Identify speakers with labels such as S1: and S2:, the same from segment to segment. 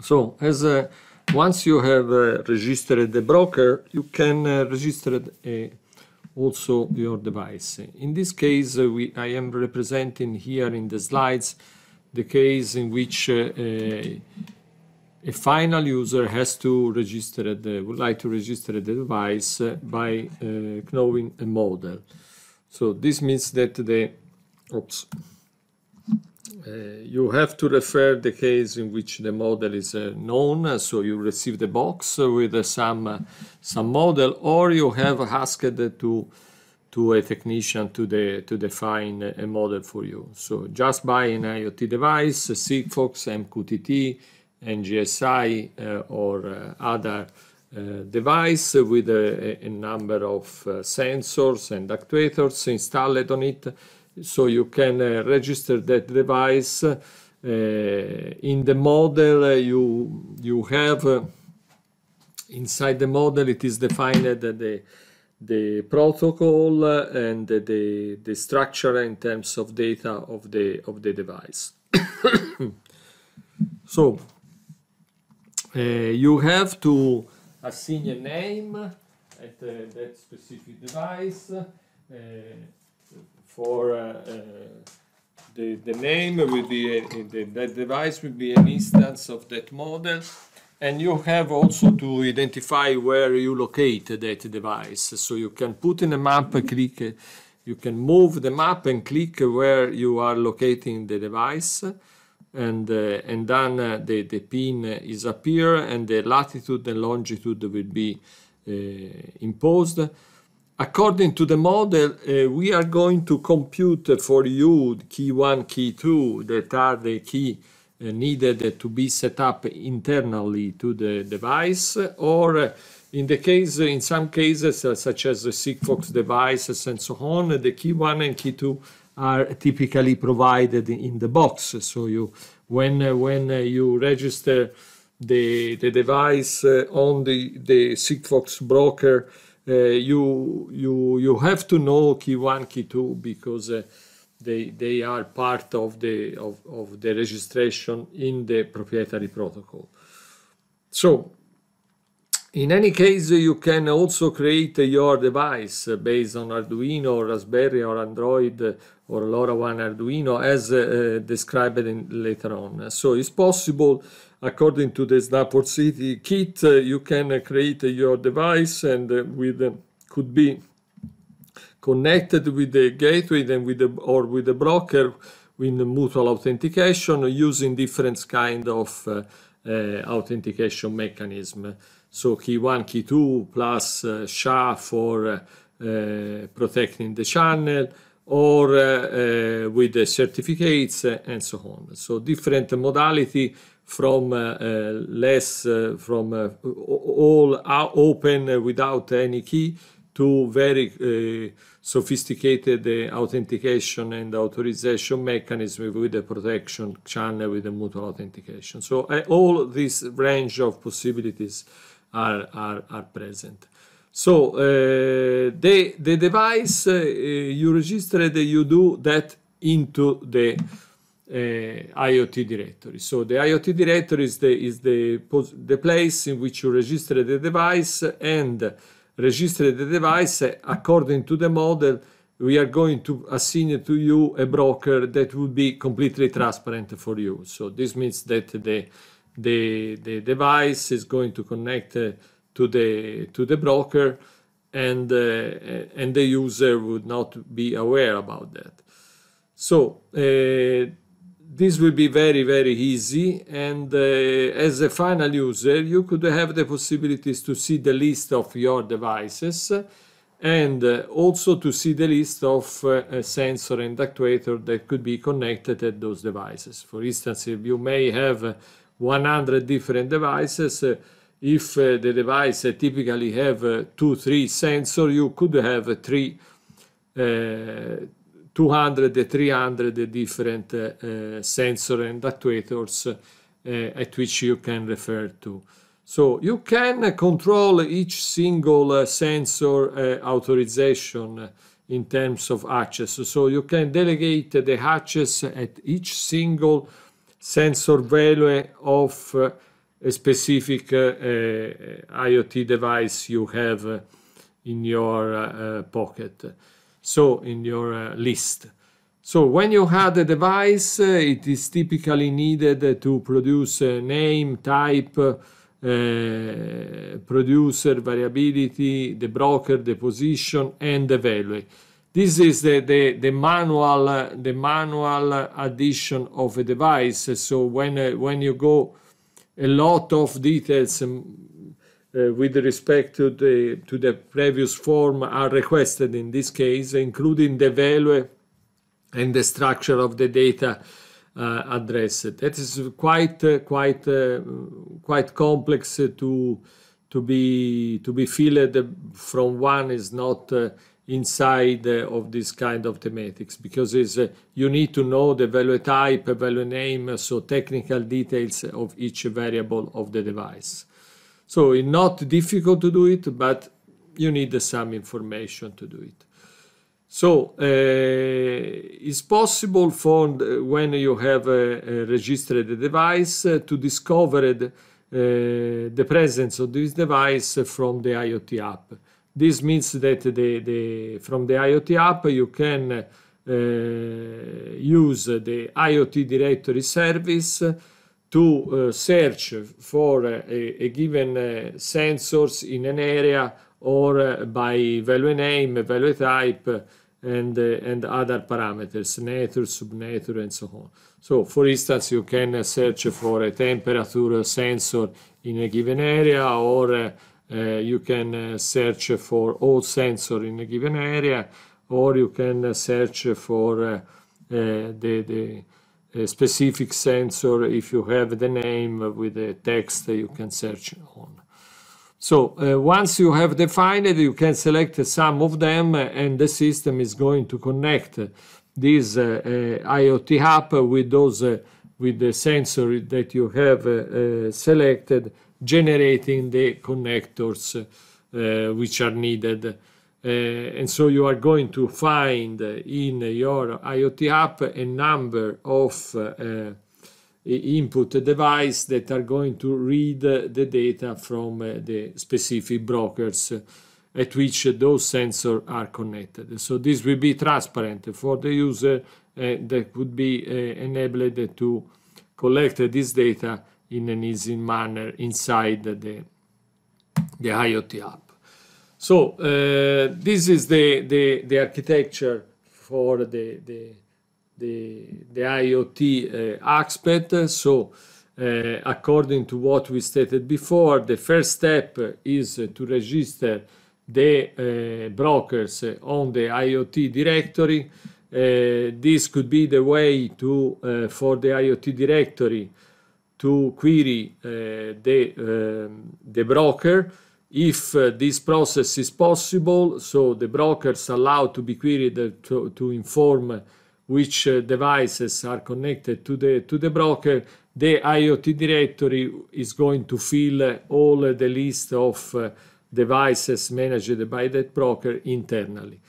S1: So as a, once you have uh, registered the broker, you can uh, register a, uh, also your device. In this case, uh, we, I am representing here in the slides the case in which uh, a, a final user has to register the, would like to register the device by knowing a model. So this means that the, oops, uh, you have to refer the case in which the model is uh, known, uh, so you receive the box with uh, some uh, some model, or you have asked to to a technician to the to define a model for you. So just buy an IoT device, Sigfox, MQTT, NGSI, uh, or other uh, device with a, a number of uh, sensors and actuators installed on it so you can uh, register that device uh, in the model uh, you you have inside the model it is defined the the protocol and the the structure in terms of data of the of the device so uh, you have to assign a name at uh, that specific device uh, for uh, uh, the, the name with the, uh, the, the device will be an instance of that model and you have also to identify where you locate that device. So you can put in a map, click, you can move the map and click where you are locating the device. And, uh, and then uh, the, the pin is appear and the latitude and longitude will be uh, imposed according to the model, uh, we are going to compute for you key one, key two, that are the key uh, needed to be set up internally to the device, or uh, in the case, in some cases, uh, such as the Sigfox devices and so on, the key one and key two are typically provided in the box. So you, when uh, when uh, you register the the device on the the Sigfox broker uh, you, you, you have to know key one, key two, because uh, they, they are part of the, of, of the registration in the proprietary protocol. So in any case, you can also create your device based on Arduino or Raspberry or Android or one Arduino as uh, described in, later on. So it's possible according to the Snaport City kit, uh, you can uh, create uh, your device and with could be connected with the gateway then with the, or with the broker with mutual authentication using different kind of authentication mechanism. So key one, key two, plus SHA for protecting the channel, or uh, uh, with the certificates uh, and so on. So different modality from uh, uh, less uh, from all open without any key to very sophisticated authentication and authorization mechanism with the protection channel with the mutual authentication. So all this range of possibilities are, are, are present. So uh, the, the device uh, you register, you do that into the uh, IoT directory. So the IoT directory is the is the the place in which you register the device and register the device according to the model we are going to assign to you a broker that will be completely transparent for you. So this means that the the, the device is going to connect uh, to the to the broker and uh, and the user would not be aware about that. So uh, this will be very, very easy. And uh, as a final user, you could have the possibilities to see the list of your devices and uh, also to see the list of uh, sensor and actuator that could be connected at those devices. For instance, if you may have 100 different devices, uh, if uh, the device typically have uh, two, three sensor, you could have three uh, 200, 300 different uh, sensor and actuators eh, at which you can refer to. So you can control each single eh, sensor authorization in terms of hatches. So you can delegate the hatches at each single sensor value of uh, a specific uh, uh, IoT device you have in your pocket so in your uh, list. So when you add a device, uh, it is typically needed to produce a name, type, uh, producer, variability, the broker, the position, and the value. This is the, the, the manual uh, the manual addition of a device. So when uh, when you go a lot of details, um, uh, with respect to the, to the previous form are requested in this case, including the value and the structure of the data uh, addressed. That is quite uh, quite uh, quite complex to to be to be filled from one is not uh, inside uh, of this kind of thematics because is you need to know the value type, value name, so technical details of each variable of the device. So it's not difficult to do it, but you need some information to do it. So uh, it's possible for when you have a, a registered device eh, to discover the, uh, the presence of this device from the IoT app. This means that the, the, from the IoT app you can uh, use the IoT directory service to eh, search for a, eh, a, given eh, sensors in an area or by value name, value type, and, and other parameters, nature, subnature, and so on. So, for instance, you can search for a temperature sensor in a given area, or you can search for all sensor in a given area, or you can search for the, the a specific sensor if you have the name with the text you can search on. So uh, once you have defined it, you can select some of them and the system is going to connect this uh, uh, IoT app with those uh, with the sensor that you have uh, uh, selected, generating the connectors which are needed Eh, and so you are going to find in your IoT app a number of eh, input devices that are going to read the data from eh, the specific brokers at which those sensors are connected. So this will be transparent for the user that would be enabled to collect this data in an easy manner inside the, the IoT app. So uh, this is the, the, the architecture for the, the, the, the IoT uh, aspect. So uh, according to what we stated before, the first step is to register the uh, brokers on the IoT directory. Uh, this could be the way to uh, for the IoT directory to query the, um, the broker if uh, this process is possible, so the brokers allow to be queried uh, to, to inform uh, which uh, devices are connected to the, to the broker, the IoT directory is going to fill all the list of devices managed by that broker internally.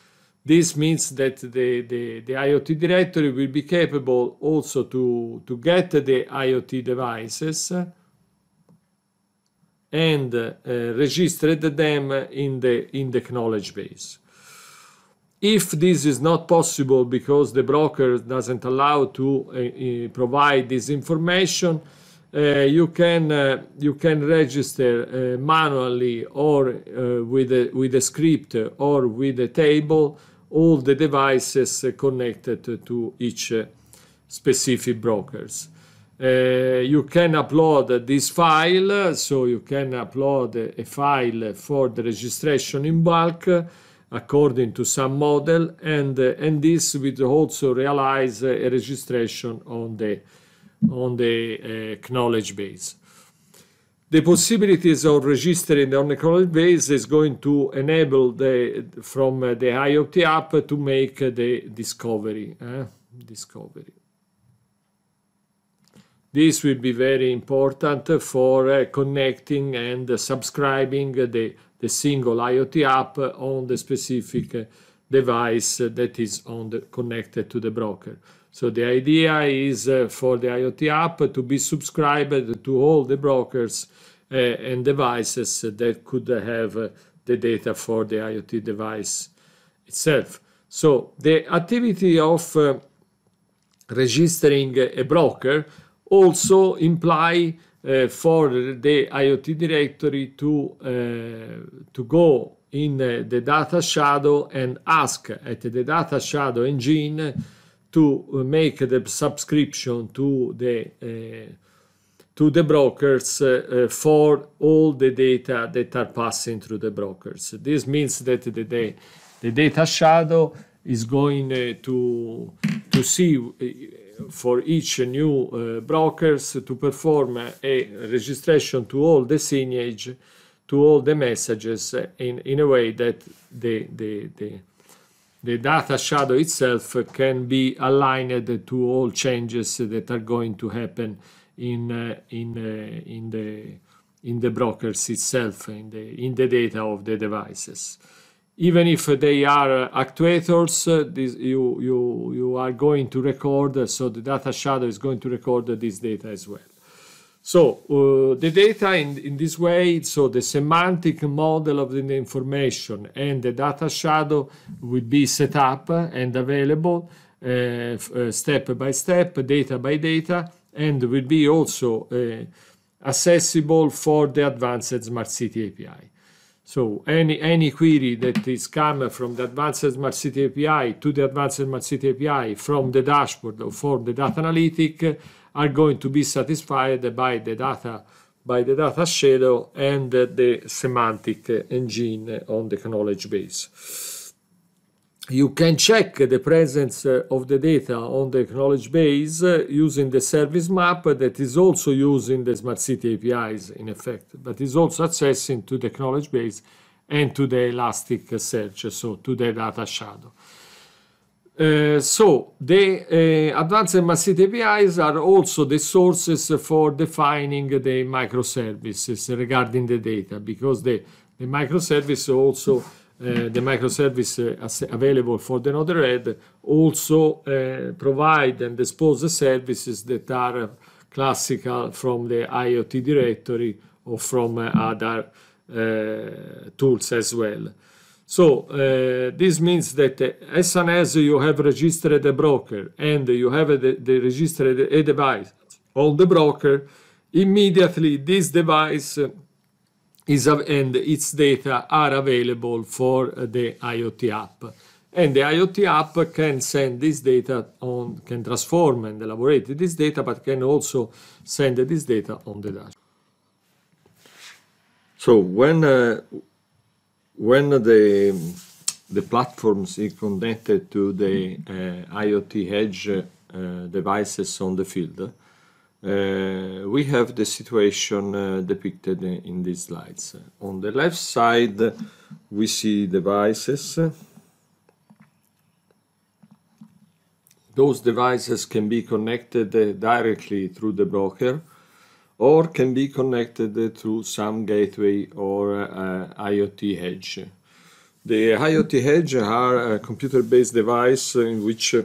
S1: This means that the, the, the, IoT directory will be capable also to, to get the IoT devices and uh, registered them in the, in the knowledge base. If this is not possible because the broker doesn't allow to uh, uh, provide this information, uh, you can uh, you can register uh, manually or with a, with a script or with a table all the devices connected to each specific brokers. Uh, you can upload this file, so you can upload a file for the registration in bulk according to some model, and uh, and this will also realize a registration on the on the uh, knowledge base. The possibilities of registering on the knowledge base is going to enable the from the IoT app to make the discovery eh? discovery. This will be very important for eh, connecting and subscribing the, the single IoT app on the specific device that is on the, connected to the broker. So the idea is uh, for the IoT app to be subscribed to all the brokers uh, and devices that could have uh, the data for the IoT device itself. So the activity of registering a broker also imply uh, for the IoT directory to, uh, to go in the data shadow and ask at the data shadow engine to make the subscription to the uh, to the brokers uh, for all the data that are passing through the brokers. This means that the, the, the data shadow is going uh, to, to see for each new uh, brokers to perform a registration to all the signage, to all the messages in, in a way that the, the, the, the data shadow itself can be aligned to all changes that are going to happen in, uh, in, uh, in, the, in the brokers itself, in the, in the data of the devices even if they are uh, actuators, uh, this, you, you, you are going to record, uh, so the data shadow is going to record this data as well. So uh, the data in, in this way, so the semantic model of the information and the data shadow will be set up and available uh, step by step, data by data, and will be also uh, accessible for the advanced Smart City API. So any, any query that is come from the Advanced Smart City API to the Advanced Smart City API from the dashboard or from the data analytic are going to be satisfied by the data by the data shadow and the semantic engine on the knowledge base you can check the presence uh, of the data on the knowledge base uh, using the service map that is also using the smart city APIs in effect, but is also accessing to the knowledge base and to the elastic search, so to the data shadow. Uh, so the uh, advanced smart city APIs are also the sources for defining the microservices regarding the data because the, the microservice also Eh, the microservice eh, available for the Node-RED also eh, provide and expose the services that are classical from the IoT directory or from other tools as well. So uh, this means that uh, as soon as you have registered a broker and you have the registered a device on the broker, immediately this device is and its data are available for the IoT app. And the IoT app can send this data on, can transform and elaborate this data, but can also send this data on the dashboard. So when uh, when the the platforms is connected to the uh, IoT edge uh, devices on the field, uh, we have the situation uh, depicted in these slides. On the left side, we see devices. Those devices can be connected uh, directly through the broker or can be connected through some gateway or uh, IoT edge. The IoT edge are a computer-based device in which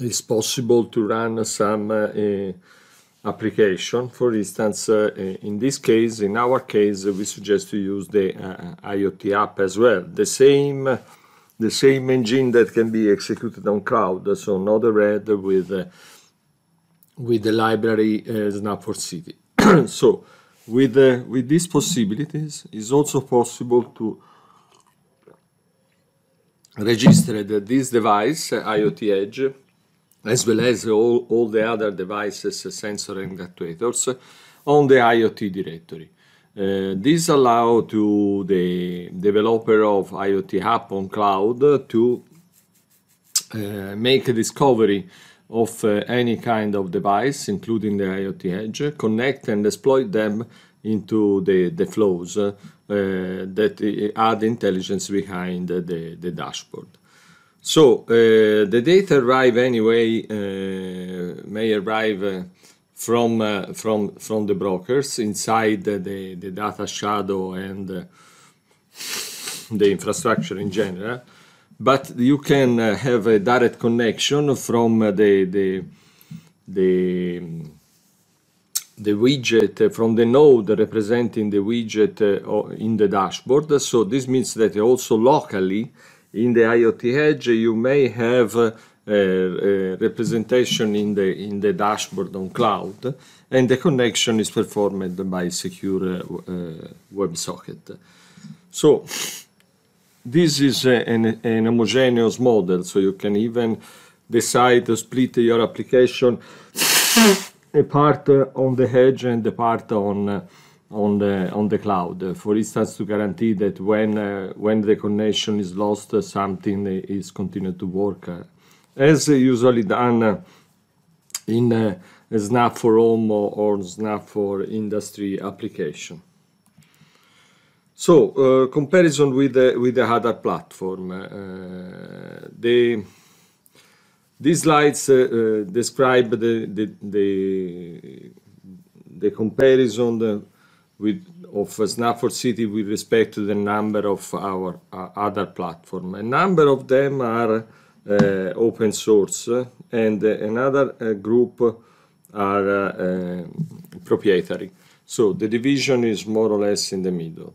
S1: it's possible to run some uh, application. For instance, uh, in this case, in our case, we suggest to use the uh, IoT app as well. The same the same engine that can be executed on cloud, so Node-RED with, uh, with the library uh, Snap for City. so with, uh, with these possibilities, it's also possible to register this device, IoT Edge, as well as all, all the other devices, uh, sensor and actuators, uh, on the IoT directory. Uh, this allow to the developer of IoT app on cloud to uh, make a discovery of uh, any kind of device, including the IoT edge, connect and exploit them into the, the flows uh, that add intelligence behind the, the dashboard. So uh, the data arrive anyway, uh, may arrive uh, from, uh, from, from the brokers inside the, the, the data shadow and uh, the infrastructure in general. But you can uh, have a direct connection from the, the, the, the widget, from the node representing the widget in the dashboard. So this means that also locally in the IoT Edge, you may have uh, representation in the, in the dashboard on cloud, and the connection is performed by secure uh, WebSocket. So this is a, an, an, homogeneous model, so you can even decide to split your application a part on the edge and a part on uh, on the on the cloud. For instance, to guarantee that when uh, when the connection is lost, uh, something is continued to work, uh, as usually done uh, in uh, Snap for Home or, or Snap for Industry application. So uh, comparison with the with the other platform, the. These slides describe the, the, the, the comparison of Snapford City with respect to the number of our uh, other platform. A number of them are uh, open source, uh, and another uh, group are proprietary. So the division is more or less in the middle.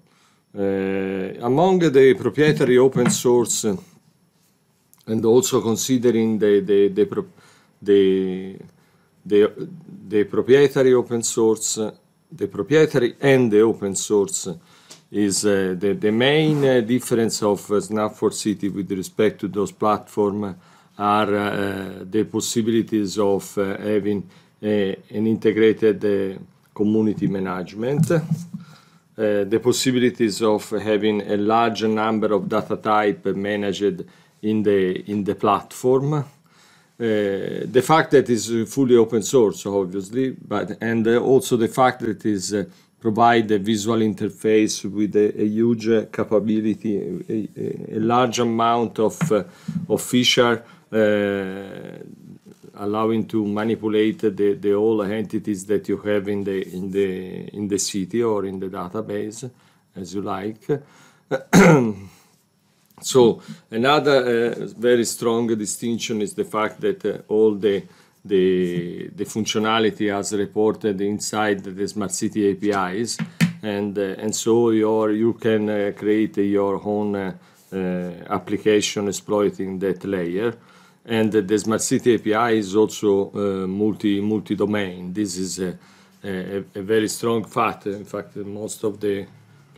S1: among the proprietary open source, and also considering the the the, the the the proprietary open source the proprietary and the open source is uh, the, the main uh, difference of uh, Snap for City with respect to those platforms are uh, the possibilities of uh, having uh, an integrated community management, the possibilities of having a large number of data type managed in the, in the platform, uh, the fact that it's uh, fully open source, obviously, but and uh, also the fact that it uh, provide a visual interface with a, a huge uh, capability, a, a, large amount of uh, of feature, allowing to manipulate the, the all entities that you have in the in the in the city or in the database as you like. So another uh, very strong distinction is the fact that uh, all the, the, the functionality as reported inside the Smart City APIs, and uh, and so your you can uh, create your own uh, uh, application exploiting that layer. And the Smart City API is also multi multi domain. This is a, a, a very strong fact. In fact, most of the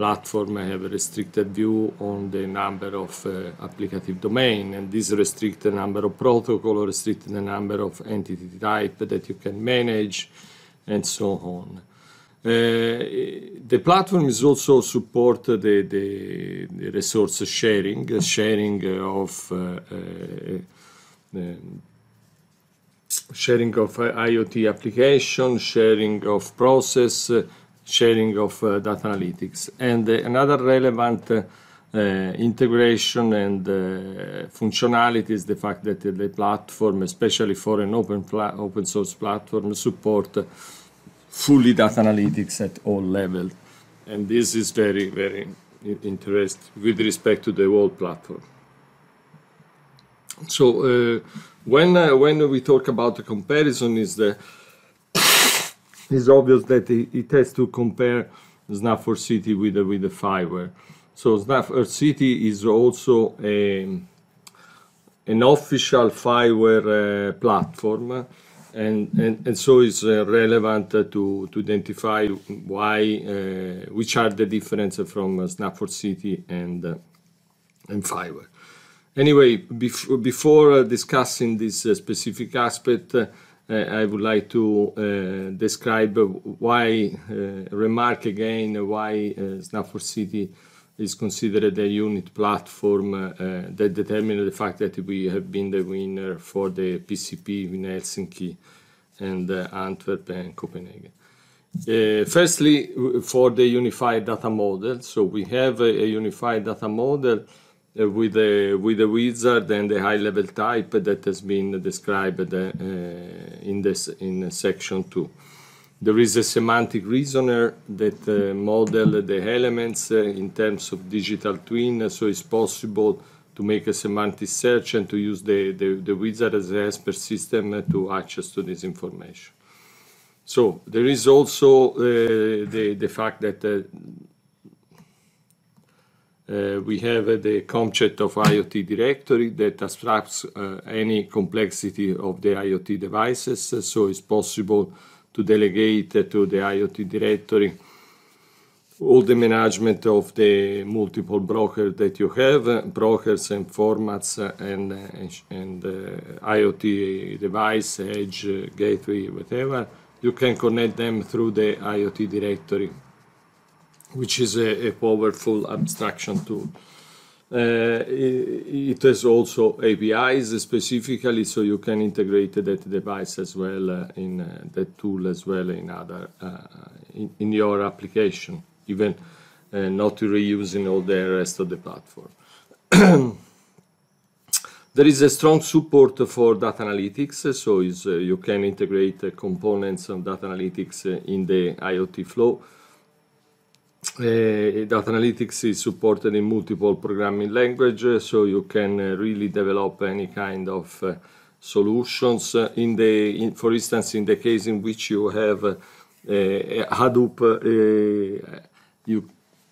S1: platform have a restricted view on the number of uh, applicative domain and this restricts the number of protocol or restrict the number of entity type that you can manage and so on. Uh, the platform is also support the, the, the resource sharing, sharing of uh, uh, um, sharing of IoT application, sharing of process, sharing of uh, data analytics. And uh, another relevant uh, integration and functionality is the fact that the platform, especially for an open, open source platform, support fully data analytics at all levels. And this is very, very interesting with respect to the whole platform. So uh, when uh, when we talk about the comparison, is the it's obvious that it, it has to compare Snapford City with the, with the fiber. So Snapford City is also a, an official fiber uh, platform, and, and, and so it's uh, relevant to, to identify why, uh, which are the differences from Snapford City and, uh, and fiber. Anyway, bef before uh, discussing this uh, specific aspect, uh, I would like to uh, describe why, uh, remark again, why Snapper City is considered a unit platform that determined the fact that we have been the winner for the PCP in Helsinki and Antwerp and Copenhagen. Uh, firstly, for the unified data model. So we have a, a unified data model uh, with the with the wizard and the high level type that has been described uh, in this in section two. There is a semantic reasoner that uh, model the elements uh, in terms of digital twin, uh, so it's possible to make a semantic search and to use the, the, the wizard as an expert system to access to this information. So there is also uh, the, the fact that uh, we have the concept of IoT directory that abstracts uh, any complexity of the IoT devices, so it's possible to delegate to the IoT directory all the management of the multiple brokers that you have, brokers and formats and, uh, and uh, IoT device, edge, gateway, whatever, you can connect them through the IoT directory which is a, a powerful abstraction tool. Uh, it, it has also APIs specifically, so you can integrate that device as well uh, in uh, that tool as well in other uh, in, in, your application, even uh, not reusing all the rest of the platform. there is a strong support for data analytics, so uh, you can integrate components of data analytics in the IoT flow uh, data analytics is supported in multiple programming languages, so you can uh, really develop any kind of uh, solutions. in the, in, for instance, in the case in which you have Hadoop, you,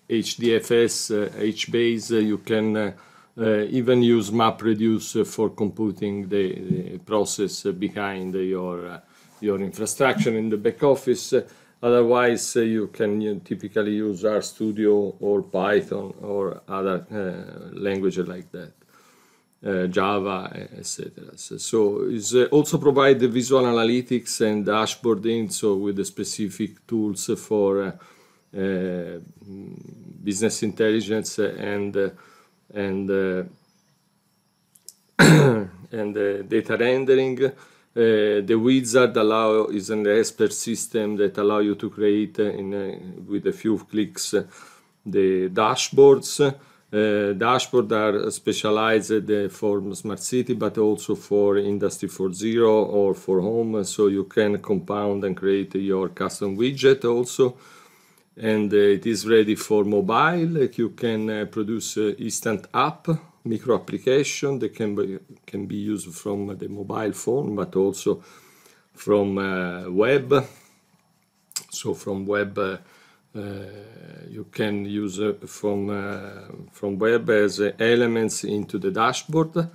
S1: HDFS, HBase, you can even use MapReduce for computing the, the process behind your your infrastructure in the back office. Otherwise, uh, you can typically use RStudio or Python or other uh, languages like that. Uh, Java, etc. So it's uh, also provide the visual analytics and dashboarding, so with the specific tools for uh, uh business intelligence and and and data rendering. Uh, the wizard allow is an expert system that allow you to create uh, in, uh, with a few clicks uh, the dashboards. Uh, dashboards are specialized for smart city, but also for industry 4.0 or for home. So you can compound and create your custom widget also. And it is ready for mobile. Like you can produce instant app micro application that can be, can be used from the mobile phone, but also from uh, web. So from web, uh, uh you can use uh, from uh, from web as elements into the dashboard.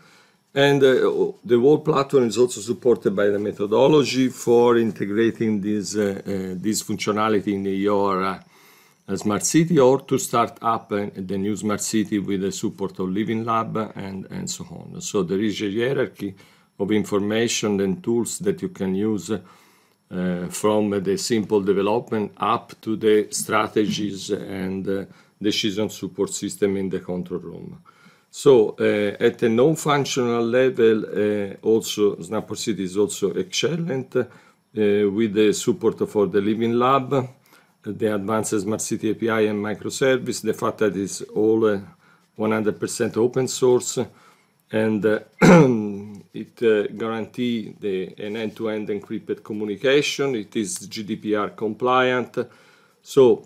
S1: And uh, the whole platform is also supported by the methodology for integrating this, uh, uh, this functionality in your a smart city or to start up the new smart city with the support of Living Lab and, and so on. So there is a hierarchy of information and tools that you can use uh, from the simple development up to the strategies and uh, decision support system in the control room. So uh, at the non-functional level, uh, also Snapper City is also excellent uh, with the support for the Living Lab the advanced Smart City API and microservice, the fact that it's all 100% uh, open source, and uh, it uh, guarantees the, an end-to-end -end encrypted communication. It is GDPR compliant. So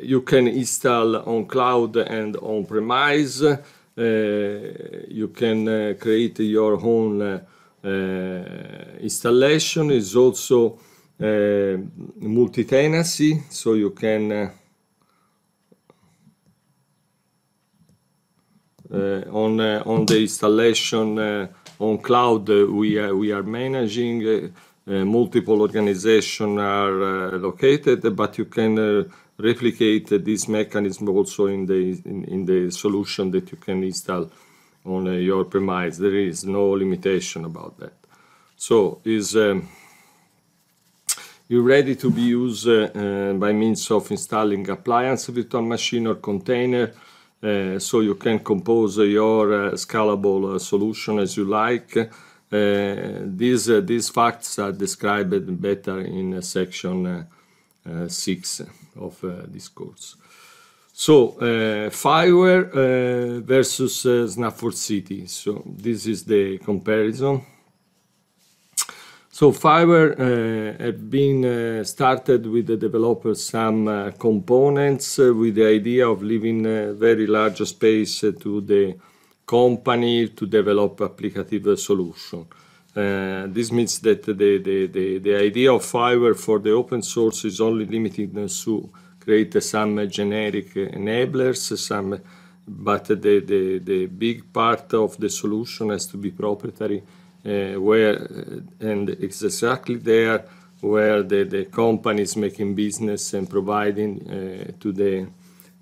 S1: you can install on cloud and on premise. you can create your own installation. Is also Multitenancy, eh, multi-tenancy so you can uh, on uh, on the installation uh, on cloud we are, we are managing multiple organizations are located but you can replicate this mechanism also in the in, in, the solution that you can install on your premise there is no limitation about that so is um, you're ready to be used uh, uh, by means of installing appliance, virtual machine or container, uh, so you can compose your scalable solution as you like. these, these facts are described better in section 6 of this course. So uh, Fireware uh, versus uh, City. So this is the comparison. So Fiverr uh, had been uh, started with the developers some uh, components uh, with the idea of leaving a very large space to the company to develop applicative solution. this means that the, the, the, the, idea of Fiverr for the open source is only limited to create some generic enablers, some, but the, the, the big part of the solution has to be proprietary uh, where uh, and it's exactly there where the, the company is making business and providing uh, to the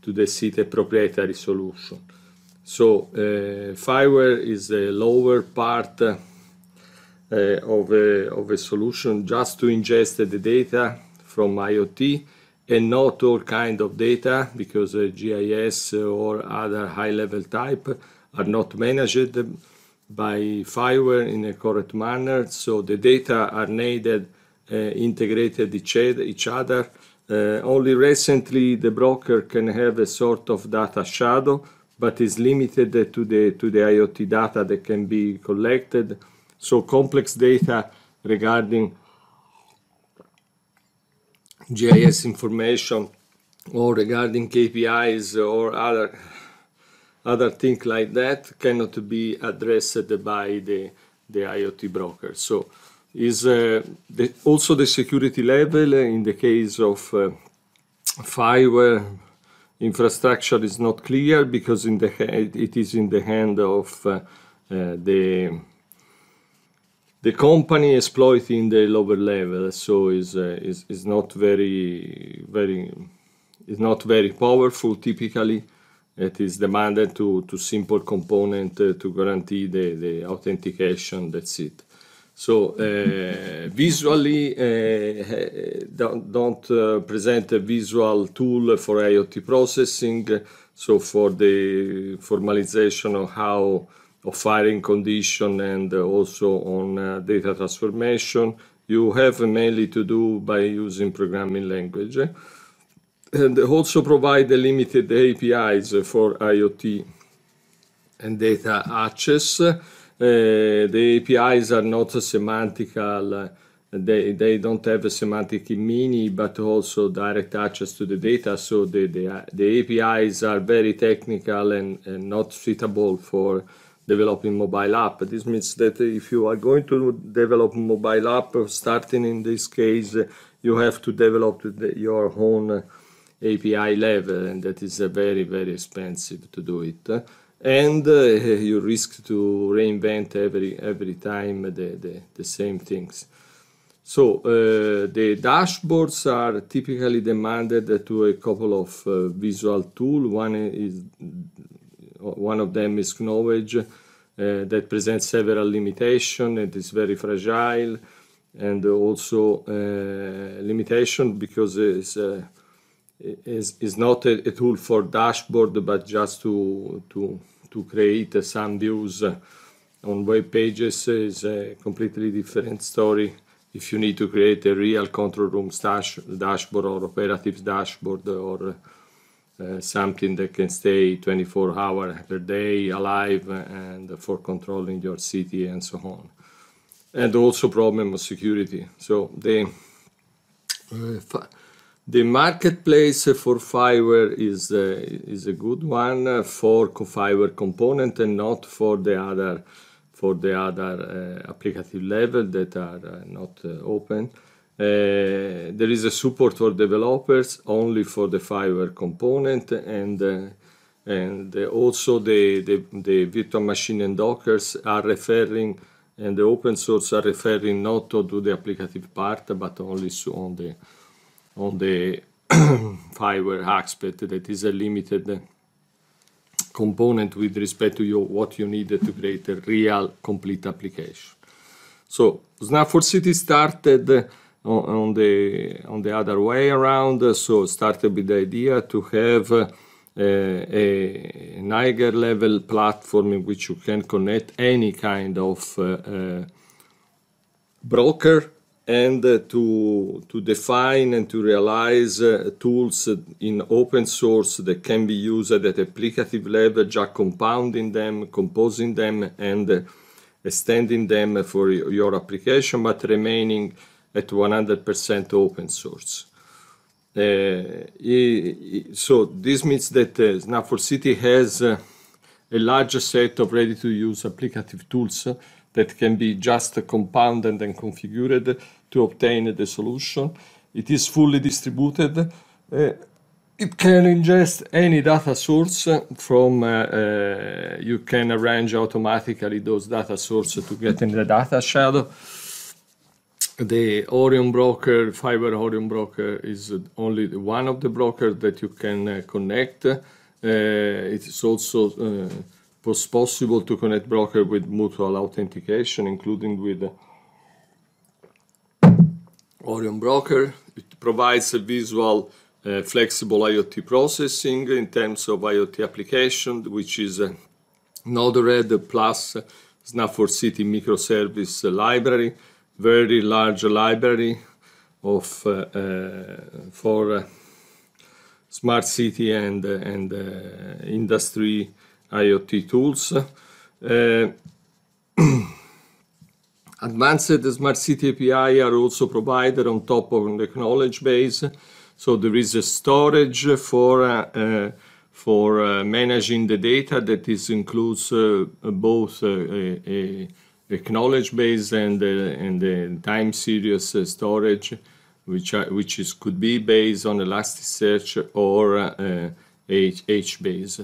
S1: to the city proprietary solution. So fireware is the lower part of, a, of a solution just to ingest the data from IoT and not all kind of data because uh, GIS or other high level type are not managed by firewall in a correct manner. So the data are needed, uh, integrated each other. Uh, only recently the broker can have a sort of data shadow, but is limited to the to the IoT data that can be collected. So complex data regarding GIS information or regarding KPIs or other other things like that cannot be addressed by the, the IoT broker. So is uh, the, also the security level in the case of uh, firewall infrastructure is not clear because in the it is in the hand of uh, uh, the the company exploiting the lower level, so is uh, is is not very very is not very powerful typically it is demanded to, to simple component uh, to guarantee the, the authentication, that's it. So uh, visually, uh, uh don't, don't uh, present a visual tool for IoT processing, so for the formalization of how of firing condition and also on uh, data transformation, you have mainly to do by using programming language and also provide the limited APIs for IoT and data access. Uh, the APIs are not semantical. They, they don't have a semantic meaning, but also direct access to the data. So the, the, the APIs are very technical and, and not suitable for developing mobile app. This means that if you are going to develop mobile app, starting in this case, you have to develop your own API level, and that is very, very expensive to do it. And uh, you risk to reinvent every, every time the, the, the same things. So uh, the dashboards are typically demanded to a couple of uh, visual tool. One is one of them is Knowledge uh, that presents several limitation. It is very fragile and also uh, limitation because it's uh, is, is not a, a, tool for dashboard, but just to, to, to create some views on web pages is a completely different story. If you need to create a real control room dash, dashboard or operatives dashboard or uh, something that can stay 24 hours per day alive and for controlling your city and so on. And also problem of security. So the uh, the marketplace for fiber is is a good one for fiber component and not for the other for the other uh, applicative level that are uh, not uh, open. there is a support for developers only for the fiber component and and also the, the, the, virtual machine and dockers are referring and the open source are referring not to the applicative part but only on the on the fiber aspect that is a limited component with respect to your, what you need to create a real complete application. So Snap 4 City started on, the on the other way around. So started with the idea to have uh, a, a Niger level platform in which you can connect any kind of uh, uh, broker and uh, to, to define and to realize uh, tools in open source that can be used at applicative level, just compounding them, composing them, and uh, extending them for your application, but remaining at 100% open source. Uh, so this means that uh, Snap4City has uh, a larger set of ready-to-use applicative tools that can be just compounded and configured to obtain the solution. It is fully distributed. Uh, it can ingest any data source from, uh, uh, you can arrange automatically those data sources to get in the data shadow. The Orion broker, Fiber Orion broker is only one of the brokers that you can uh, connect. Uh, it is also uh, was possible to connect broker with mutual authentication, including with uh, Orion Broker. It provides a visual, uh, flexible IoT processing in terms of IoT application, which is uh, Node-RED plus Snap4 City microservice uh, library, very large library of uh, uh, for smart city and and industry IoT tools. Uh, advanced Smart City API are also provided on top of the knowledge base. So there is a storage for, uh, uh for uh, managing the data that is, includes uh, both uh, a, a, knowledge base and, and the time series storage, which, are, which is, could be based on Elasticsearch or uh, H, H base.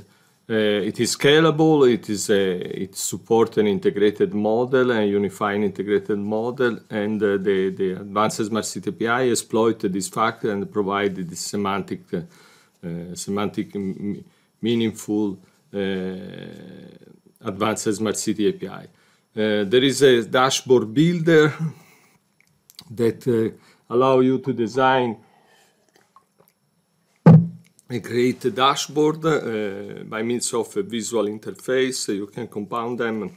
S1: Eh, it is scalable. It is a, it supports an integrated model and unifying integrated model. And eh, the the advanced smart city API exploited this fact and provided the semantic eh, semantic meaningful advanced smart city API. there is a dashboard builder that allow you to design and create a dashboard uh, by means of a visual interface. You can compound them,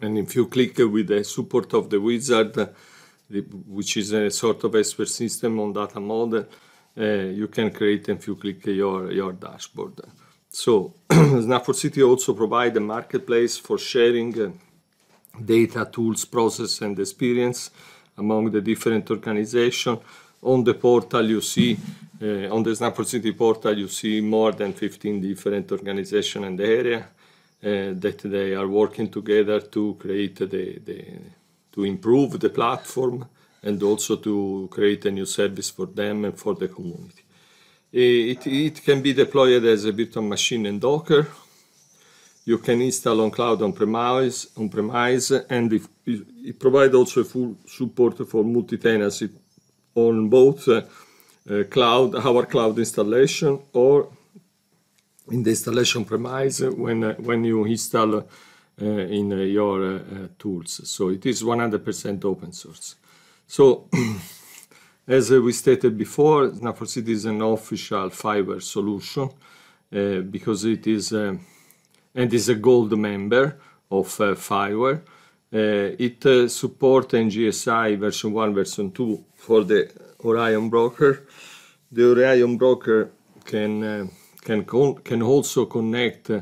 S1: and if you click with the support of the wizard, which is a sort of expert system on data model, uh, you can create and you click your, your dashboard. So Snapford City also provide a marketplace for sharing uh, data, tools, process, and experience among the different organizations. On the portal, you see uh, on the Snapple City portal, you see more than 15 different organizations in the area uh, that they are working together to create the, the, to improve the platform and also to create a new service for them and for the community. Eh, it, it can be deployed as a virtual machine in Docker. You can install on cloud on premise, on premise, and it, it provides also full support for multi-tenancy on both. Uh, uh, cloud, our cloud installation, or in the installation premise when, uh, when you install uh, in your tools. So it is 100% open source. So as we stated before, Snapper City is an official fiber solution because it is and is a gold member of uh, Fireware. Uh, it uh, supports NGSI version 1, version 2 for the Orion broker. The Orion broker can uh, can can also connect uh,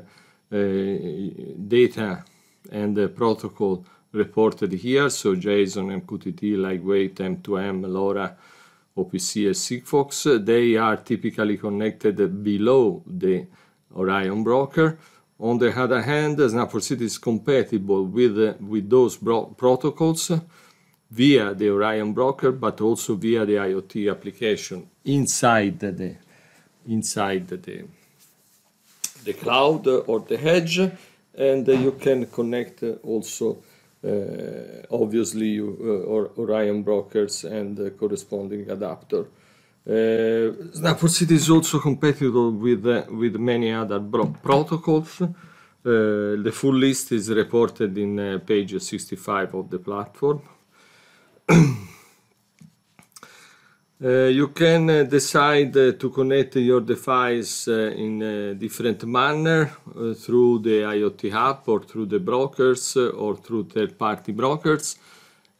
S1: data and the protocol reported here, so JSON, MQTT, Lightweight, M2M, LoRa, OPC, and Sigfox. They are typically connected below the Orion broker. On the other hand, Snap4City is compatible with, uh, with those protocols via the Orion broker, but also via the IoT application inside the inside the the cloud or the hedge, and you can connect also. Uh, obviously, you, uh, or Orion brokers and the corresponding adapter. Uh, Snap4City is also compatible with, uh, with many other protocols. Uh, the full list is reported in uh, page 65 of the platform. Uh, you can uh, decide uh, to connect your device uh, in a different manner uh, through the IoT app or through the brokers uh, or through third-party brokers.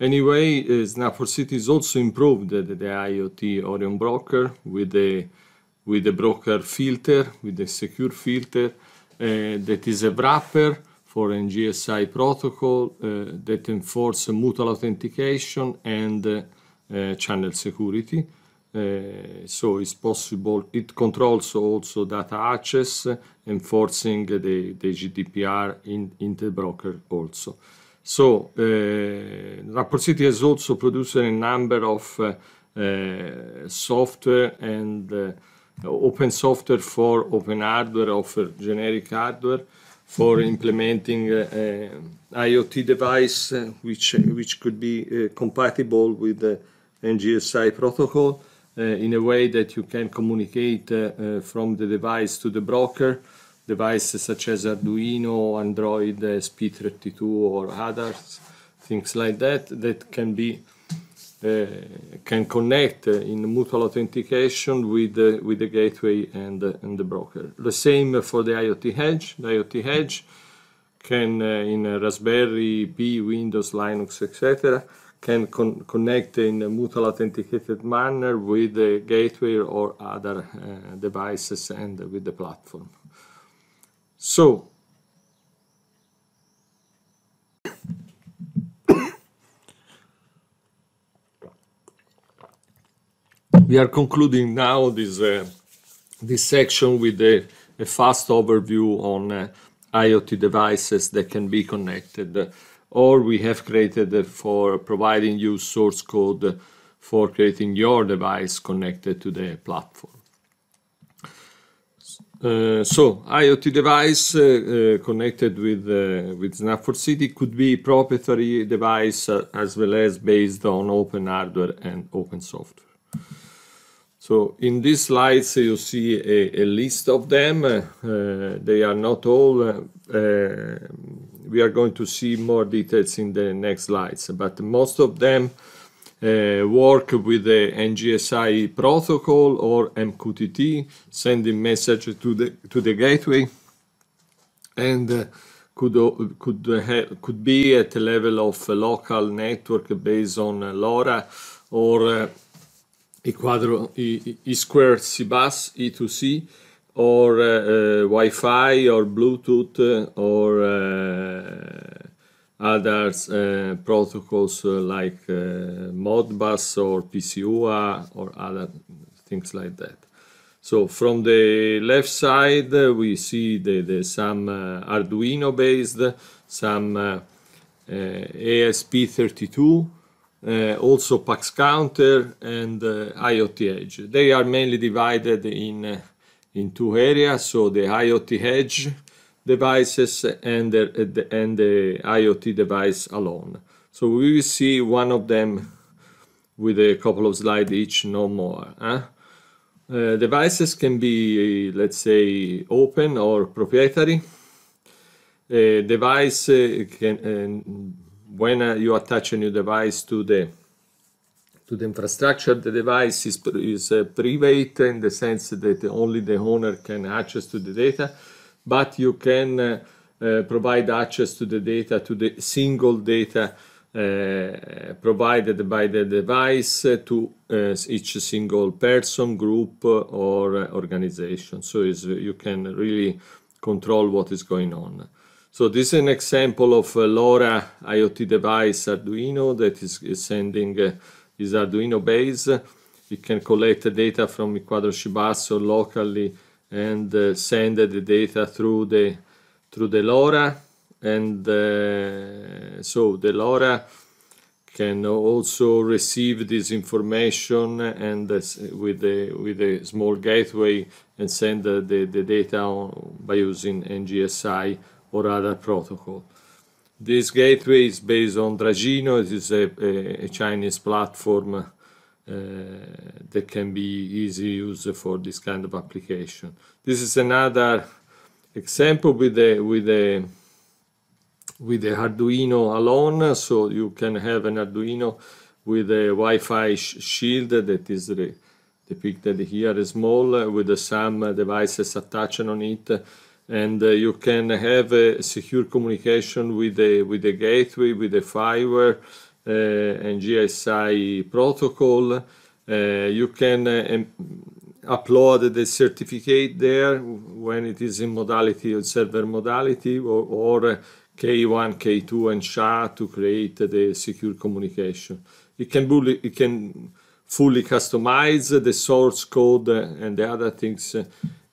S1: Anyway, uh, snap City is also improved the, the IoT Orion broker with the with the broker filter, with the secure filter that is a wrapper for NGSI protocol uh, that enforce mutual authentication and uh, channel security. Uh, so it's possible, it controls also data access, enforcing the, the GDPR in, in the broker also. So uh, Rapport City has also produced a number of uh, uh, software and uh, open software for open hardware, offer generic hardware for implementing uh, uh IoT device uh, which which could be uh, compatible with the NGSI protocol in a way that you can communicate from the device to the broker. Devices such as Arduino, Android, SP32, or others, things like that, that can be uh, can connect uh, in mutual authentication with the, uh, with the gateway and, and the broker. The same for the IoT Edge. The IoT Edge can in Raspberry Pi, Windows, Linux, etc can con connect in a mutual authenticated manner with the gateway or other uh, devices and with the platform. So we are concluding now this uh, this section with a, a fast overview on uh, IoT devices that can be connected, or we have created for providing you source code for creating your device connected to the platform. Uh, so IoT device uh, uh, connected with uh, with Snap 4 City could be proprietary device uh, as well as based on open hardware and open software. So in these slides, you see a, list of them. Uh, they are not all. Uh, uh, we are going to see more details in the next slides, but most of them work with the NGSI protocol or MQTT, sending messages to the to the gateway, and could could could be at the level of a local network based on LoRa or e square C bus E2C or uh, uh, Wi-Fi or Bluetooth uh, or uh, others uh, protocols uh, like Modbus or PCUA or other things like that. So from the left side we see the, the some Arduino based, some ASP32 uh, also Pax Counter and uh, IoT Edge. They are mainly divided in, uh, in two areas, so the IoT Edge devices and the, and the IoT device alone. So we will see one of them with a couple of slides each, no more. Huh? Uh, devices can be, let's say, open or proprietary. A device can, when uh, you attach a new device to the to the infrastructure, the device is, is uh, private in the sense that only the owner can access to the data, but you can uh, uh, provide access to the data, to the single data uh, provided by the device to uh, each single person, group, or uh, organization. So you can really control what is going on. So this is an example of a uh, LoRa IoT device Arduino that is, is sending uh, is Arduino base. It can collect data from Quadro Shibasso locally and uh, send the data through the through the LoRa. And uh, so the LoRa can also receive this information and uh, with the with a small gateway and send uh, the, the data on, by using NGSI or other protocol. This gateway is based on Dragino. It is a, a, a Chinese platform uh, that can be easily used for this kind of application. This is another example with the with a with the Arduino alone. So you can have an Arduino with a Wi-Fi sh shield that is depicted here, small, with some devices attached on it and uh, you can have a secure communication with the with the gateway, with the fireware, uh, and GSI protocol. Uh, you can upload the certificate there when it is in modality or server modality or, or K1, K2, and SHA to create the secure communication. It can fully, it can fully customize the source code and the other things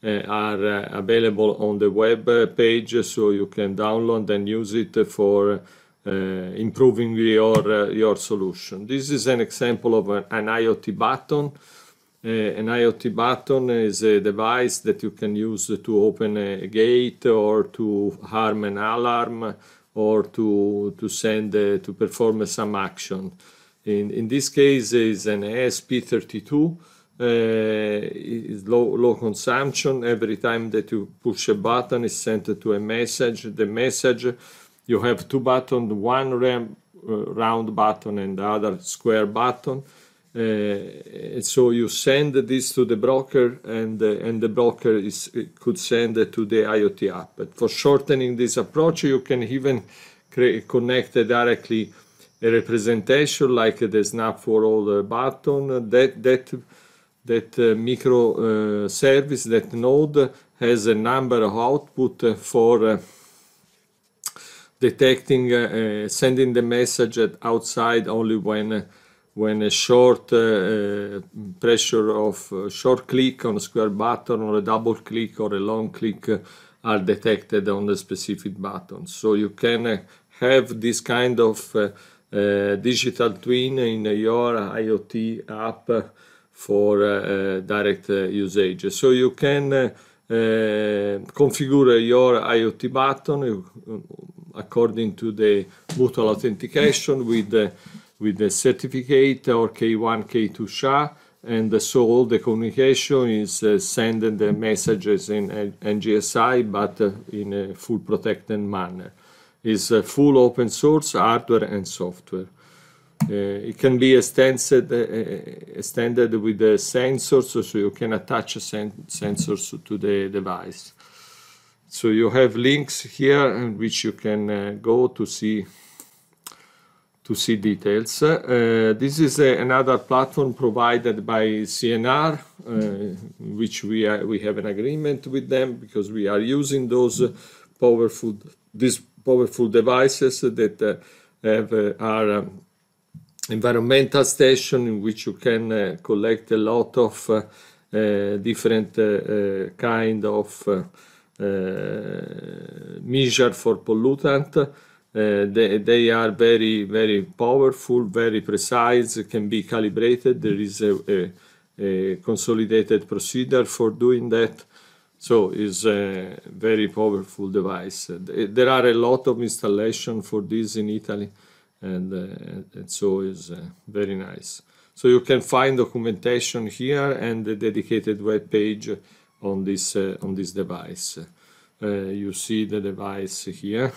S1: uh, are uh, available on the web uh, page, so you can download and use it for improving your, your solution. This is an example of an IoT button. Uh, an IoT button is a device that you can use to open a gate or to harm an alarm or to, to send, uh, to perform some action. In, in this case is an ASP32 Eh, is low, low consumption. Every time that you push a button, is sent to a message. The message, you have two buttons, one RAM, uh, round button and the other square button. Uh, so you send this to the broker and uh, and the broker is uh, could send it to the IoT app. But for shortening this approach, you can even connect directly a representation like the snap for all the button that that that uh, uh service, uh, that node has a number of output for uh, detecting, uh, sending the message outside only when when a short pressure of short click on a square button or a double click or a long click are detected on the specific button. So you can have this kind of digital twin in your IoT app for eh, eh, direct eh, usage. So you can configure your IoT button mm, according to the mutual authentication with the, with the certificate or K1, K2 SHA and so all the communication is uh, sending the messages in NGSI, but uh, in a full protected manner. It's uh, full open source hardware and software. Uh, it can be extended, uh, uh, extended with the sensors, so you can attach a sen sensors to the device. So you have links here in which you can go to see to see details. Uh, this is uh, another platform provided by CNR, uh, which we, are, we have an agreement with them because we are using those powerful, these powerful devices that have, are um, environmental station in which you can uh, collect a lot of uh, uh, different kind of measure for pollutant. They, they, are very, very powerful, very precise, can be calibrated. There is a, a, a consolidated procedure for doing that. So it's a very powerful device. There are a lot of installation for this in Italy and, uh, and so is uh, very nice. So you can find documentation here and a dedicated web page on this uh, on this device. Uh, you see the device here.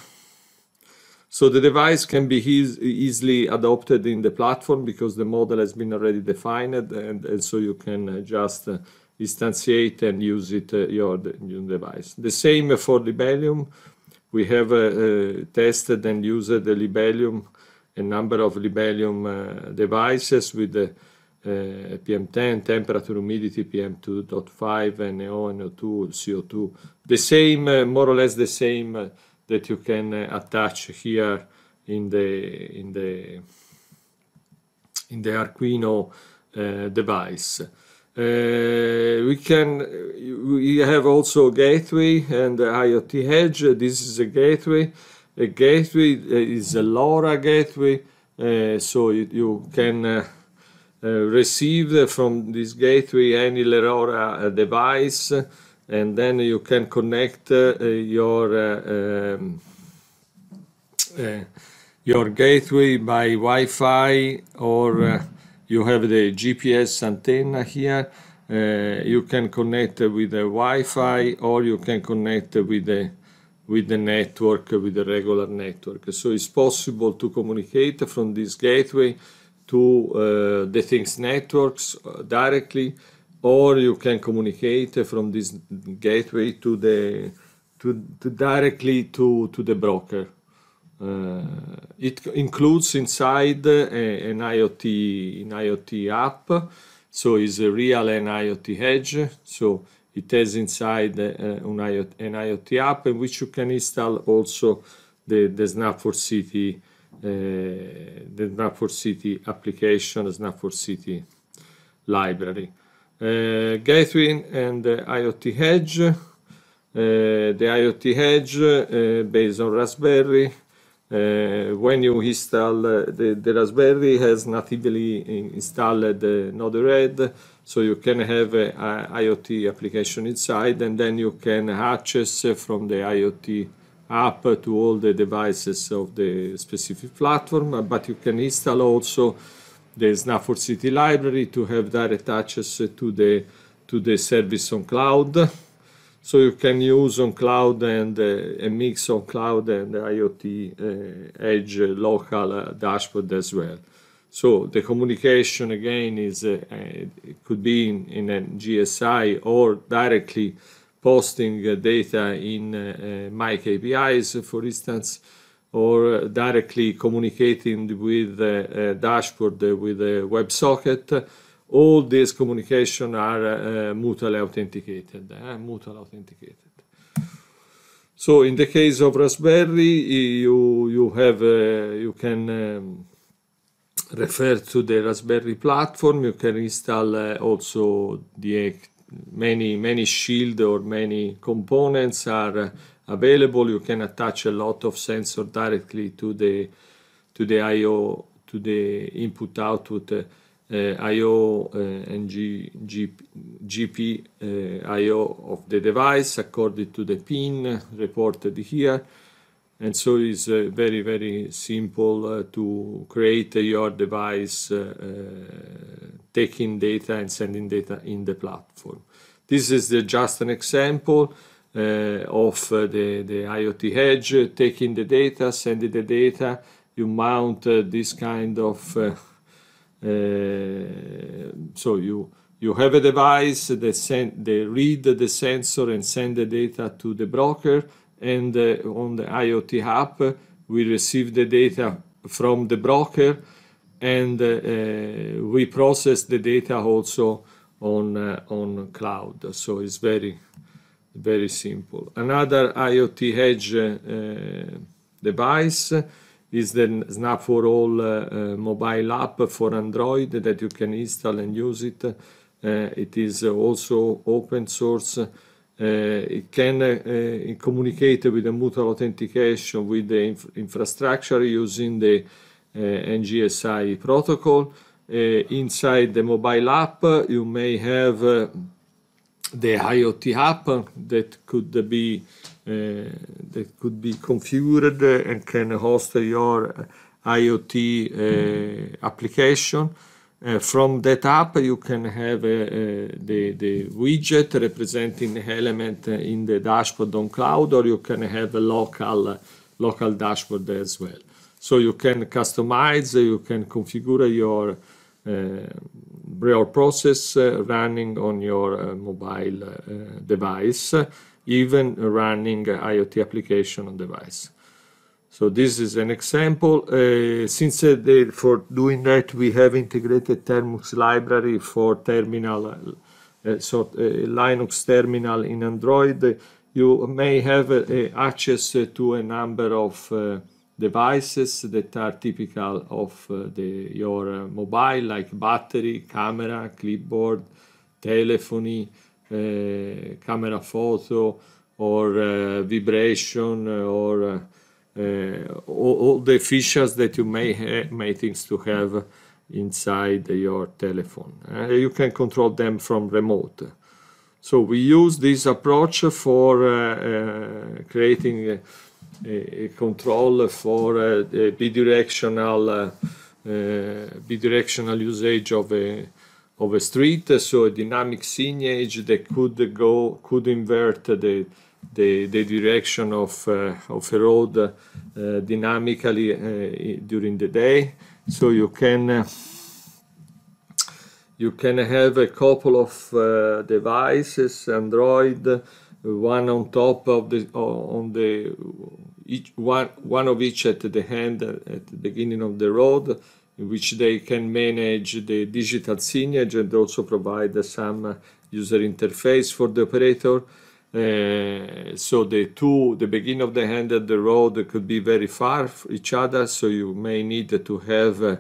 S1: So the device can be eas easily adopted in the platform because the model has been already defined and, and so you can uh, just uh, instantiate and use it your, your device. The same for Libellium. We have tested and used the Libellium a number of Libellium uh, devices with the uh, PM10, temperature, humidity, PM2.5, and NO, NO2, CO2. The same, uh, more or less the same that you can attach here in the in the in the Arquino uh, device. Uh, we can we have also gateway and IoT Edge. This is a gateway a gateway uh, is a LoRa gateway, uh, so you, you can uh, receive from this gateway any LoRa device, and then you can connect your um, your gateway by Wi-Fi or uh, you have the GPS antenna here. Uh, you can connect with the Wi-Fi or you can connect with the with the network, with the regular network. So it's possible to communicate from this gateway to uh, the things networks uh, directly, or you can communicate from this gateway to the to, to directly to, to the broker. Uh, it includes inside a, an IoT an IoT app, so it's a real an IoT edge. So it has inside uh, an, IoT, an IoT app in which you can install also the, the Snap for City uh, the Snap for City application, Snap for City library. Uh, and uh, IoT Hedge. Uh, the IoT Hedge uh, based on Raspberry. Uh, when you install the, the, Raspberry has natively installed uh, Node-RED so you can have a, IoT application inside, and then you can access from the IoT app to all the devices of the specific platform. But you can install also the Snap4 City library to have direct access to the to the service on cloud. So you can use on cloud and uh, a mix of cloud and IoT uh, edge local uh, dashboard as well. So the communication again is uh, it could be in, in a GSI or directly posting uh, data in uh, uh my KPIs, for instance, or directly communicating with uh, a dashboard with a WebSocket. All these communication are uh, mutually authenticated. Uh, mutually authenticated. So in the case of Raspberry, you you have uh, you can. Um, refer to the Raspberry platform, you can install uh, also the uh, many many shield or many components are uh, available. You can attach a lot of sensor directly to the to the I/O to the input output uh, uh I/O and G, G, GP I/O of the device according to the pin reported here and so it's uh, very very simple uh, to create uh, your device uh, uh, taking data and sending data in the platform this is the, just an example uh, of the, the iot edge taking the data sending the data you mount this kind of so you you have a device that send, they read the sensor and send the data to the broker and uh, on the IoT app, we receive the data from the broker and uh, uh, we process the data also on, on cloud. So it's very, very simple. Another IoT Edge device is the Snap for All uh, mobile app for Android that you can install and use it. Uh, it is also open source Eh, it can eh, communicate with the mutual authentication with the inf infrastructure using the eh, NGSI protocol. inside the mobile app, you may have the IoT app that could be that could be configured and can host your IoT application. Uh, from that app, you can have uh, uh, the, the widget representing the element uh, in the dashboard on cloud, or you can have a local, local dashboard as well. So you can customize, you can configure your uh, real process uh, running on your mobile device, even running IoT application on device. So this is an example. Uh, since uh, for doing that, we have integrated Termux library for terminal, uh, so uh, Linux terminal in Android. You may have uh, uh, access to a number of devices that are typical of the, your mobile, like battery, camera, clipboard, telephony, camera photo, or vibration, or uh, all, all, the features that you may may things to have inside your telephone. Eh? you can control them from remote. So we use this approach for uh, uh, creating a, a, control for uh, bidirectional uh, uh, bidirectional usage of a of a street. So a dynamic signage that could go could invert the the, the direction of, uh, of a road uh, dynamically uh, during the day. So you can you can have a couple of uh, devices android one on top of the on the each one one of each at the hand at the beginning of the road in which they can manage the digital signage and also provide some user interface for the operator uh, so the two, the beginning of the hand and the road could be very far from each other, so you may need to have uh,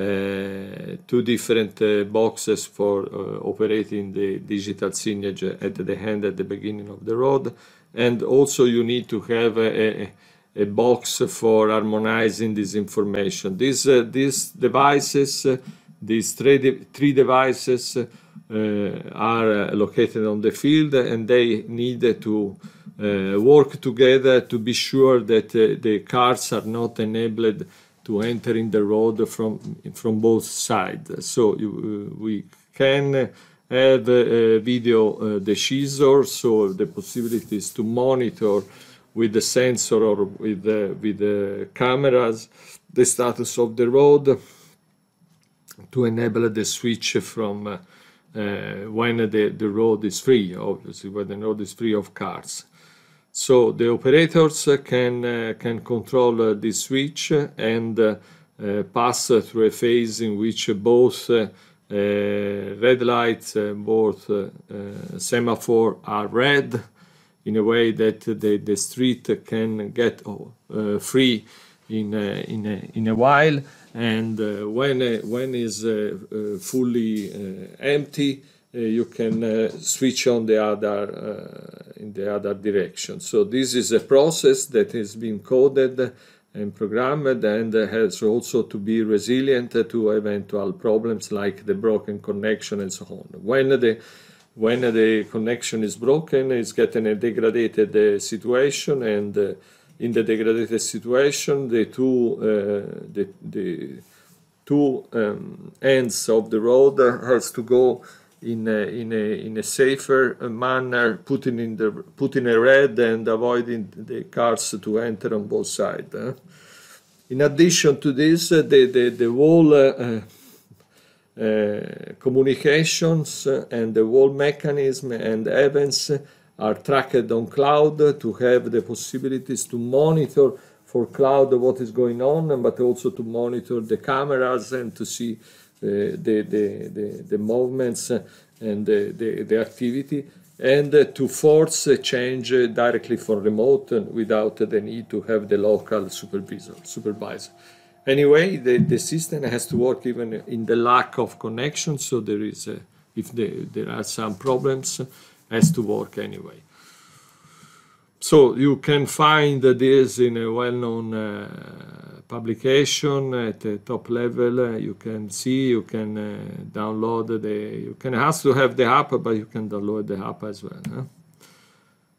S1: uh, two different uh, boxes for uh, operating the digital signage at the hand at the beginning of the road, and also you need to have a, a box for harmonizing this information. These, these devices, these three, de three devices uh, are uh, located on the field and they need to uh, work together to be sure that the cars are not enabled to enter in the road from from both sides. So you, we can have a video decisor, so the possibilities to monitor with the sensor or with the, with the cameras the status of the road to enable the switch from uh, when the, the road is free, obviously, when the road is free of cars. So the operators can, uh, can control uh, this switch and uh, pass through a phase in which both uh, red lights, uh, both semaphore are red in a way that the, the street can get free in, in, a, in a while and uh, when uh, when is uh, fully empty, you can switch on the other in the other direction. So this is a process that has been coded and programmed and has also to be resilient to eventual problems like the broken connection and so on. When the when the connection is broken, it's getting a degraded situation and in the degraded situation, the two, uh, the, the, two um, ends of the road has to go in a, in a, in a safer manner, putting, in the, putting a red and avoiding the cars to enter on both sides. Eh? In addition to this, uh, the, the, the wall uh, uh, uh communications uh, and the wall mechanism and events are tracked on cloud to have the possibilities to monitor for cloud what is going on, but also to monitor the cameras and to see uh, the, the, the, the movements and the, the, the activity and to force a change directly from remote without the need to have the local supervisor. supervisor. Anyway, the, the system has to work even in the lack of connection, so there is, a, if the, there are some problems, has to work anyway. So you can find this in a well-known uh, publication at the top level. Uh, you can see, you can uh, download the, you can ask to have the app, but you can download the app as well. Huh?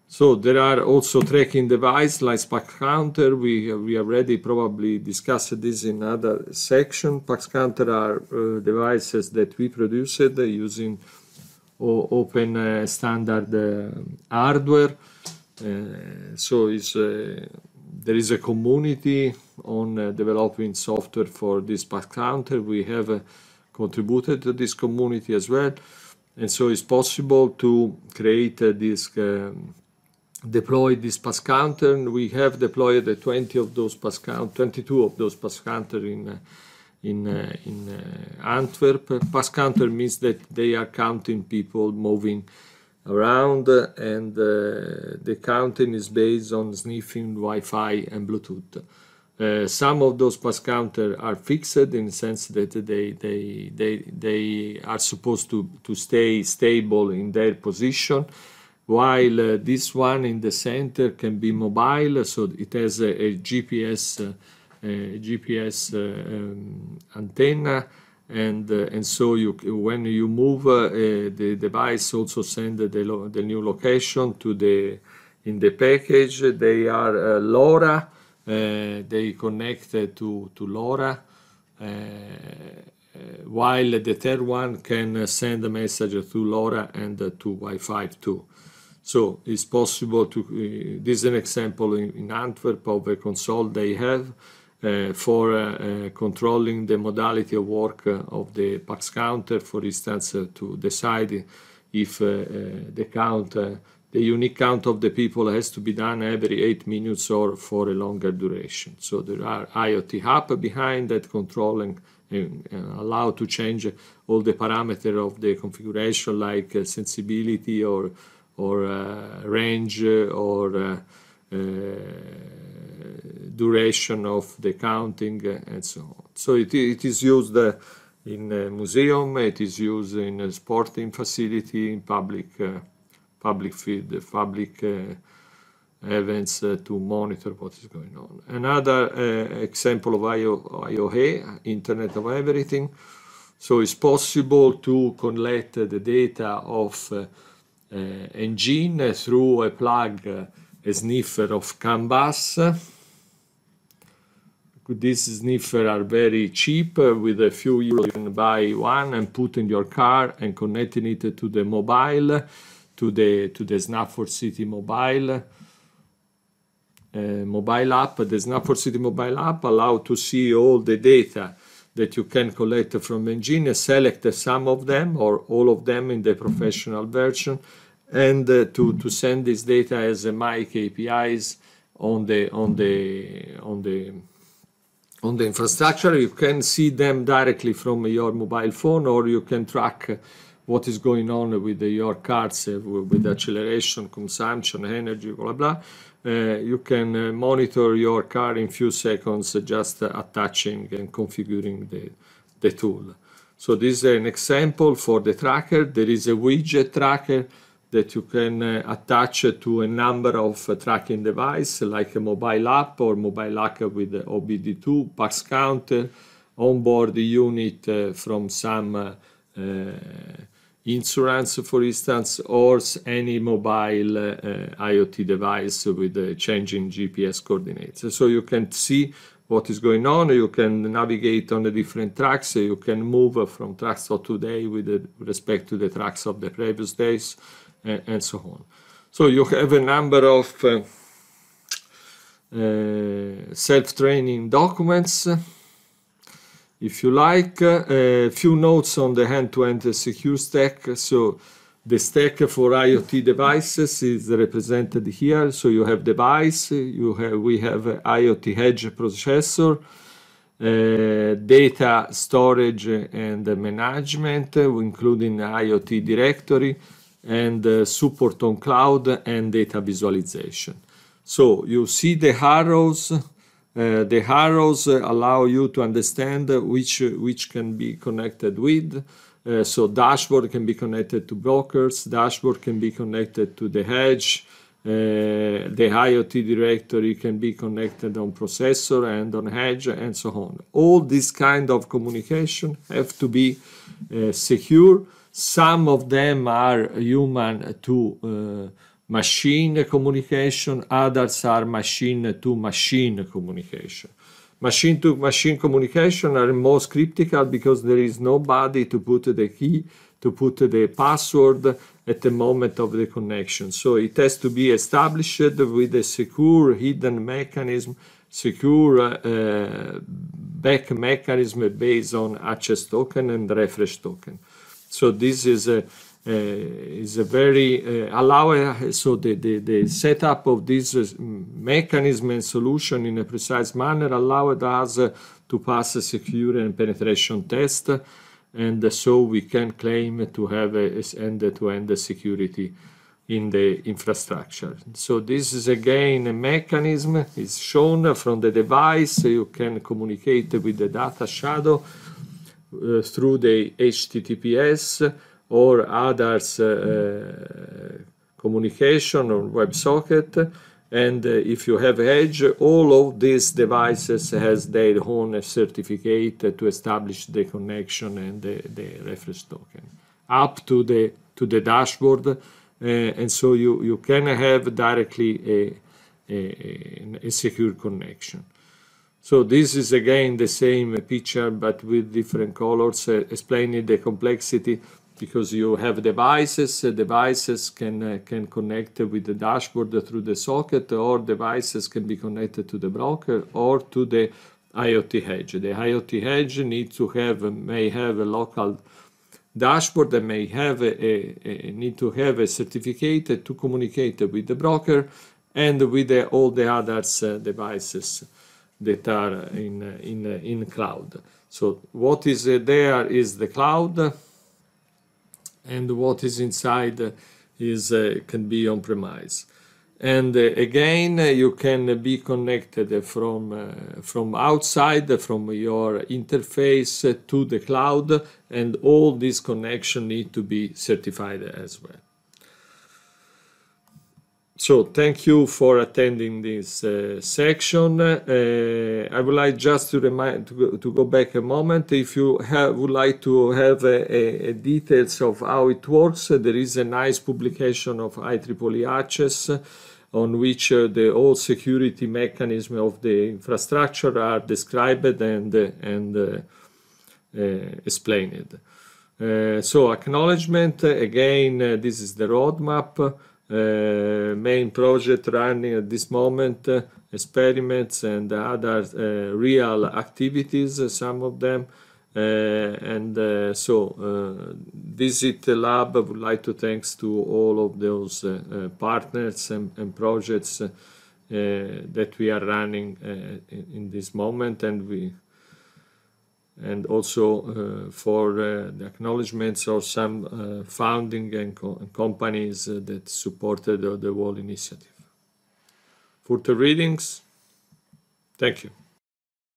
S1: So there are also tracking devices like Pax Counter. We we already probably discussed this in other section. Pax Counter are uh, devices that we produced using open eh, standard eh, hardware. Eh, so it's there is a community on uh, developing software for this back counter. We have uh, contributed to this community as well. And so it's possible to create uh, this, deploy this pass counter. We have deployed 20 of those pass count, 22 of those pass counter in in uh, in uh, Antwerp. Pass counter means that they are counting people moving around, and uh, the counting is based on sniffing Wi-Fi and Bluetooth. Uh, some of those pass counter are fixed in the sense that they they they they are supposed to to stay stable in their position while uh, this one in the center can be mobile so it has a, a gps uh, uh, GPS uh, um, antenna and uh, and so you when you move the device also send the, the new location to the in the package they are LoRa they connect to to LoRa uh, while the third one can send a message to LoRa and uh, to Wi-Fi too. So it's possible to, this is an example in, in Antwerp of a console they have uh, for uh, uh, controlling the modality of work of the PAX counter, for instance, to decide if the count, the unique count of the people has to be done every eight minutes or for a longer duration. So there are IoT hub behind that controlling and allow to change all the parameter of the configuration like sensibility or or uh, range or uh, uh, duration of the counting uh, and so on. So it, it is used uh, in a museum, it is used in a sporting facility, in public, uh, public field, public events to monitor what is going on. Another example of IOA, Internet of Everything, so it's possible to collect the data of uh, engine through a plug, a sniffer of CAN bus these sniffer are very cheap. Uh, with a few euros, you can buy one and put in your car and connecting it to the mobile, to the to the Snapford City mobile. Uh, mobile app, the for City mobile app allow to see all the data that you can collect from engine, select some of them or all of them in the professional version, and uh, to, to send this data as a my APIs on the on the on the on the infrastructure. You can see them directly from your mobile phone, or you can track what is going on with your cars, uh, with acceleration, consumption, energy, blah, blah. Uh, you can uh, monitor your car in few seconds uh, just attaching and configuring the, the tool. So this is an example for the tracker. There is a widget tracker that you can uh, attach to a number of uh, tracking devices like a mobile app or mobile app with OBD2, parse counter, uh, onboard unit from some insurance, for instance, or any mobile IoT device with changing GPS coordinates. So you can see what is going on, you can navigate on the different tracks, you can move from tracks of today with respect to the tracks of the previous days and, and, so on. So you have a number of uh, uh, self-training documents, if you like, uh, a few notes on the hand to end secure stack. So the stack for IoT devices is represented here. So you have device, you have, we have IoT edge processor, uh, data storage and management, including IoT directory, and uh, support on cloud and data visualization. So you see the arrows. Uh, the arrows allow you to understand which, which can be connected with. Uh, so dashboard can be connected to brokers, dashboard can be connected to the hedge, uh, the IoT directory can be connected on processor and on edge and so on. All this kind of communication have to be uh, secure some of them are human to uh, machine communication, others are machine to machine communication. Machine to machine communication are most critical because there is nobody to put the key, to put the password at the moment of the connection. So it has to be established with a secure hidden mechanism, secure uh, back mechanism based on access token and refresh token. So this is a uh, is a very uh, allow uh, so the, the, the setup of this uh, mechanism and solution in a precise manner allowed us uh, to pass a secure and penetration test and so we can claim to have a end-to-end -end security in the infrastructure. So this is again a mechanism, it's shown from the device, you can communicate with the data shadow, uh, through the HTTPS or others uh, communication or WebSocket. And uh, if you have Edge, all of these devices has their own certificate to establish the connection and the, the reference token up to the to the dashboard. Uh, and so you, you can have directly a, a, a, secure connection. So this is again the same picture but with different colors uh, explaining the complexity because you have devices, uh, devices can, uh, can connect with the dashboard through the socket or devices can be connected to the broker or to the IoT Edge. The IoT Edge needs to have, may have a local dashboard that may have a, a, a, need to have a certificate to communicate with the broker and with the, all the other uh, devices that are in, in, in cloud. So what is there is the cloud, and what is inside is uh, can be on-premise. And uh, again, uh, you can be connected from, from outside, from your interface to the cloud, and all this connection need to be certified as well. So thank you for attending this uh, section. Uh, I would like just to remind to go, back a moment. If you have, would like to have details of how it works, uh, there is a nice publication of IEEE Access on which the all security mechanism of the infrastructure are described and and explained. so acknowledgement again. this is the roadmap. Uh, main project running at this moment, uh, experiments and other uh, real activities, some of them. and so visit the lab. I would like to thanks to all of those partners and, and projects that we are running in this moment and we and also uh, for uh, the acknowledgments of some uh, founding and, co and companies that supported the whole initiative. For the readings. Thank you.